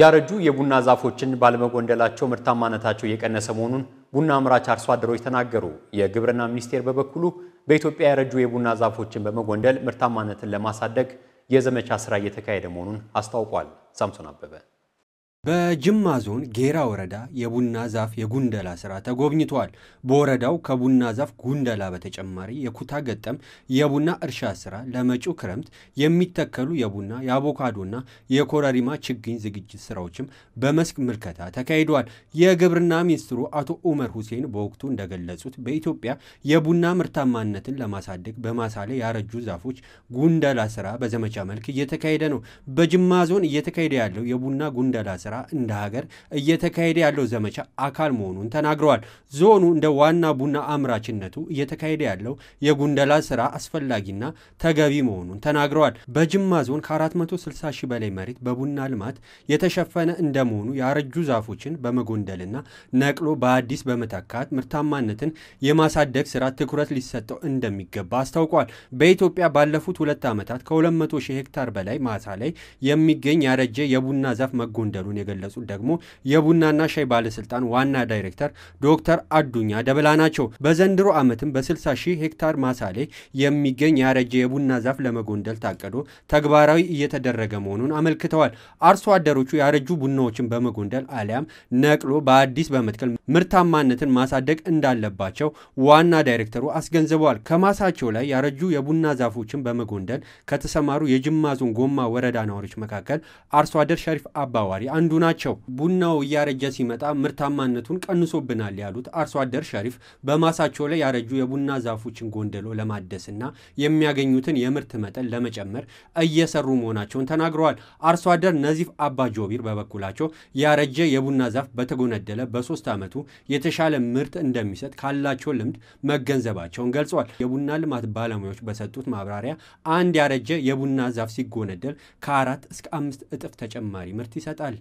ያረጁ የቡና ዛፎችን ባለመጎንደላቸው ምርታማነታቸው እየቀነሰ መሆኑን ቡና አምራች አርሶ አደሮች ተናገሩ። የግብርና ሚኒስቴር በበኩሉ በኢትዮጵያ ያረጁ የቡና ዛፎችን በመጎንደል ምርታማነትን ለማሳደግ የዘመቻ ስራ እየተካሄደ መሆኑን አስታውቋል። ሳምሶን አበበ በጅማ ዞን ጌራ ወረዳ የቡና ዛፍ የጉንደላ ስራ ተጎብኝተዋል። በወረዳው ከቡና ዛፍ ጉንደላ በተጨማሪ የኩታ ገጠም የቡና እርሻ ስራ ለመጪው ክረምት የሚተከሉ የቡና የአቮካዶና የኮረሪማ ችግኝ ዝግጅት ስራዎችም በመስክ ምልከታ ተካሂደዋል። የግብርና ሚኒስትሩ አቶ ኡመር ሁሴን በወቅቱ እንደገለጹት በኢትዮጵያ የቡና ምርታማነትን ለማሳደግ በማሳ ላይ ያረጁ ዛፎች ጉንደላ ስራ በዘመቻ መልክ እየተካሄደ ነው። በጅማ ዞን እየተካሄደ ያለው የቡና ጉንደላ ስራ ኤርትራ እንደ ሀገር እየተካሄደ ያለው ዘመቻ አካል መሆኑን ተናግረዋል። ዞኑ እንደ ዋና ቡና አምራችነቱ እየተካሄደ ያለው የጉንደላ ስራ አስፈላጊና ተገቢ መሆኑን ተናግረዋል። በጅማ ዞን ከ460 ሺህ በላይ መሬት በቡና ልማት የተሸፈነ እንደመሆኑ ያረጁ ዛፎችን በመጎንደልና ነቅሎ በአዲስ በመተካት ምርታማነትን የማሳደግ ስራ ትኩረት ሊሰጠው እንደሚገባ አስታውቋል። በኢትዮጵያ ባለፉት ሁለት ዓመታት ከ200 ሺህ ሄክታር በላይ ማሳ ላይ የሚገኝ ያረጀ የቡና ዛፍ መጎንደሉን የገለጹት ደግሞ የቡናና ሻይ ባለስልጣን ዋና ዳይሬክተር ዶክተር አዱኛ ደበላ ናቸው። በዘንድሮ ዓመትም በ60 ሺህ ሄክታር ማሳ ላይ የሚገኝ ያረጀ የቡና ዛፍ ለመጎንደል ታቅዶ ተግባራዊ እየተደረገ መሆኑን አመልክተዋል። አርሶ አደሮቹ ያረጁ ቡናዎችን በመጎንደል አሊያም ነቅሎ በአዲስ በመትከል ምርታማነትን ማሳደግ እንዳለባቸው ዋና ዳይሬክተሩ አስገንዝበዋል። ከማሳቸው ላይ ያረጁ የቡና ዛፎችን በመጎንደል ከተሰማሩ የጅማ ዞን ጎማ ወረዳ ነዋሪዎች መካከል አርሶ አደር ሸሪፍ አባዋሪ አንዱ አንዱ ናቸው። ቡናው እያረጀ ሲመጣ ምርታማነቱን ቀንሶብናል ያሉት አርሶ አደር ሸሪፍ በማሳቸው ላይ ያረጁ የቡና ዛፎችን ጎንደሎ ለማደስና የሚያገኙትን የምርት መጠን ለመጨመር እየሰሩ መሆናቸውን ተናግረዋል። አርሶ አደር ነዚፍ አባ ጆቢር በበኩላቸው ያረጀ የቡና ዛፍ በተጎነደለ በሶስት ዓመቱ የተሻለ ምርት እንደሚሰጥ ካላቸው ልምድ መገንዘባቸውን ገልጸዋል። የቡና ልማት ባለሙያዎች በሰጡት ማብራሪያ አንድ ያረጀ የቡና ዛፍ ሲጎነደል ከአራት እስከ አምስት እጥፍ ተጨማሪ ምርት ይሰጣል።